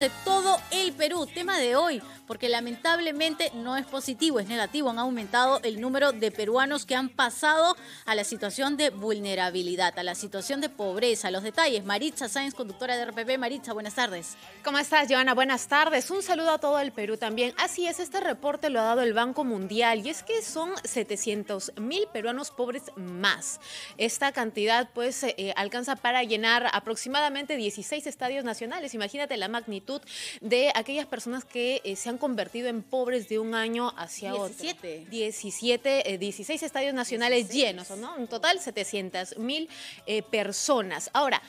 de todo el Perú. Tema de hoy, porque lamentablemente no es positivo, es negativo. Han aumentado el número de peruanos que han pasado a la situación de vulnerabilidad, a la situación de pobreza. Los detalles, Maritza Sáenz, conductora de RPP. Maritza, buenas tardes. ¿Cómo estás, Joana? Buenas tardes. Un saludo a todo el Perú también. Así es, este reporte lo ha dado el Banco Mundial y es que son 700 mil peruanos pobres más. Esta cantidad pues eh, eh, alcanza para llenar aproximadamente 16 estadios nacionales. Imagínate la magnitud de aquellas personas que eh, se han convertido en pobres de un año hacia 17. otro. 17. 16 eh, estadios nacionales llenos, ¿no? En total 700 mil eh, personas. Ahora,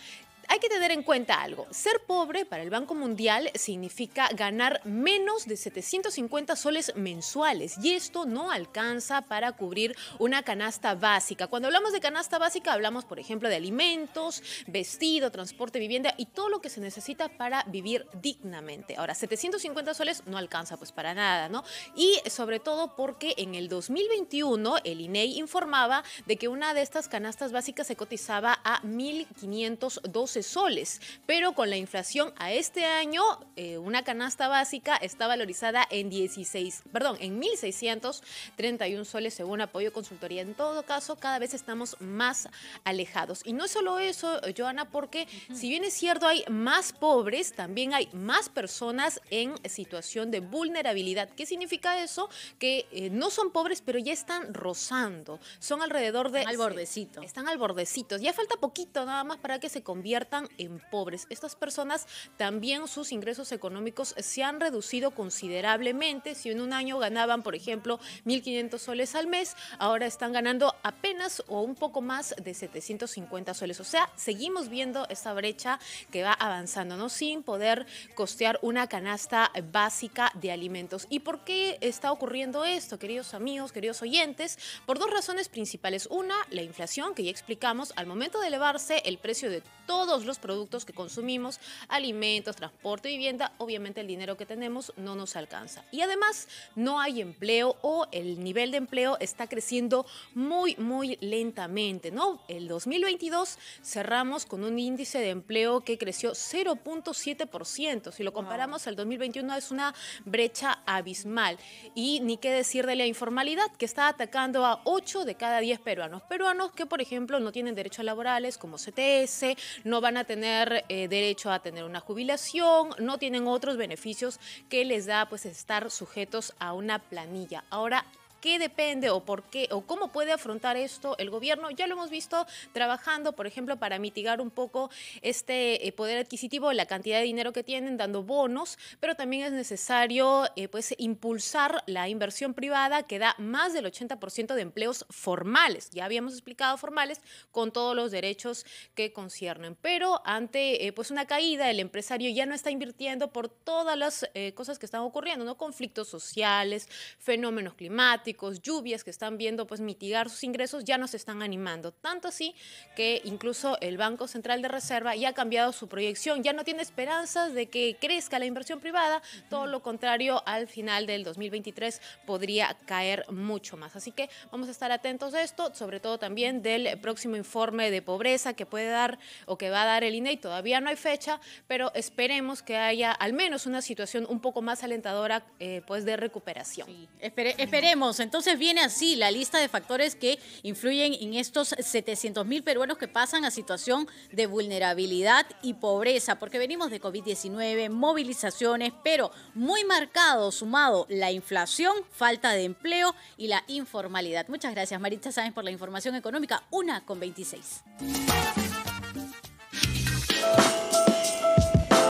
hay que tener en cuenta algo. Ser pobre para el Banco Mundial significa ganar menos de 750 soles mensuales y esto no alcanza para cubrir una canasta básica. Cuando hablamos de canasta básica hablamos, por ejemplo, de alimentos, vestido, transporte, vivienda y todo lo que se necesita para vivir dignamente. Ahora, 750 soles no alcanza pues para nada, ¿no? Y sobre todo porque en el 2021 el INEI e informaba de que una de estas canastas básicas se cotizaba a 1512 soles, pero con la inflación a este año, eh, una canasta básica está valorizada en 16, perdón, en 1.631 soles según apoyo consultoría. En todo caso, cada vez estamos más alejados. Y no es solo eso, Joana, porque si bien es cierto hay más pobres, también hay más personas en situación de vulnerabilidad. ¿Qué significa eso? Que eh, no son pobres, pero ya están rozando. Son alrededor de... al bordecito. Están al bordecito. Ya falta poquito nada más para que se convierta están en pobres. Estas personas también sus ingresos económicos se han reducido considerablemente. Si en un año ganaban, por ejemplo, 1.500 soles al mes, ahora están ganando apenas o un poco más de 750 soles. O sea, seguimos viendo esta brecha que va avanzando, ¿no? Sin poder costear una canasta básica de alimentos. ¿Y por qué está ocurriendo esto, queridos amigos, queridos oyentes? Por dos razones principales. Una, la inflación, que ya explicamos, al momento de elevarse el precio de todos los productos que consumimos, alimentos, transporte, vivienda, obviamente el dinero que tenemos no nos alcanza. Y además no hay empleo o el nivel de empleo está creciendo muy, muy lentamente, ¿no? El 2022 cerramos con un índice de empleo que creció 0.7%. Si lo comparamos al 2021 es una brecha abismal. Y ni qué decir de la informalidad que está atacando a 8 de cada 10 peruanos. Peruanos que, por ejemplo, no tienen derechos laborales como CTS, no van van a tener eh, derecho a tener una jubilación, no tienen otros beneficios que les da pues estar sujetos a una planilla. Ahora qué depende o por qué o cómo puede afrontar esto el gobierno. Ya lo hemos visto trabajando, por ejemplo, para mitigar un poco este eh, poder adquisitivo, la cantidad de dinero que tienen, dando bonos, pero también es necesario eh, pues, impulsar la inversión privada que da más del 80% de empleos formales. Ya habíamos explicado formales con todos los derechos que conciernen, pero ante eh, pues una caída el empresario ya no está invirtiendo por todas las cosas que están ocurriendo, ¿no? conflictos sociales, fenómenos climáticos, lluvias que están viendo pues mitigar sus ingresos, ya nos están animando. Tanto así que incluso el Banco Central de Reserva ya ha cambiado su proyección, ya no tiene esperanzas de que crezca la inversión privada, todo lo contrario, al final del 2023 podría caer mucho más. Así que vamos a estar atentos a esto, sobre todo también del próximo informe de pobreza que puede dar o que va a dar el INEI. Todavía no hay fecha, pero esperemos que haya al menos una situación un poco más alentadora eh, pues de recuperación. esperemos. Entonces viene así la lista de factores que influyen en estos 700 mil peruanos que pasan a situación de vulnerabilidad y pobreza, porque venimos de COVID-19, movilizaciones, pero muy marcado, sumado la inflación, falta de empleo y la informalidad. Muchas gracias, Maritza Sáenz, por la información económica, una con 26.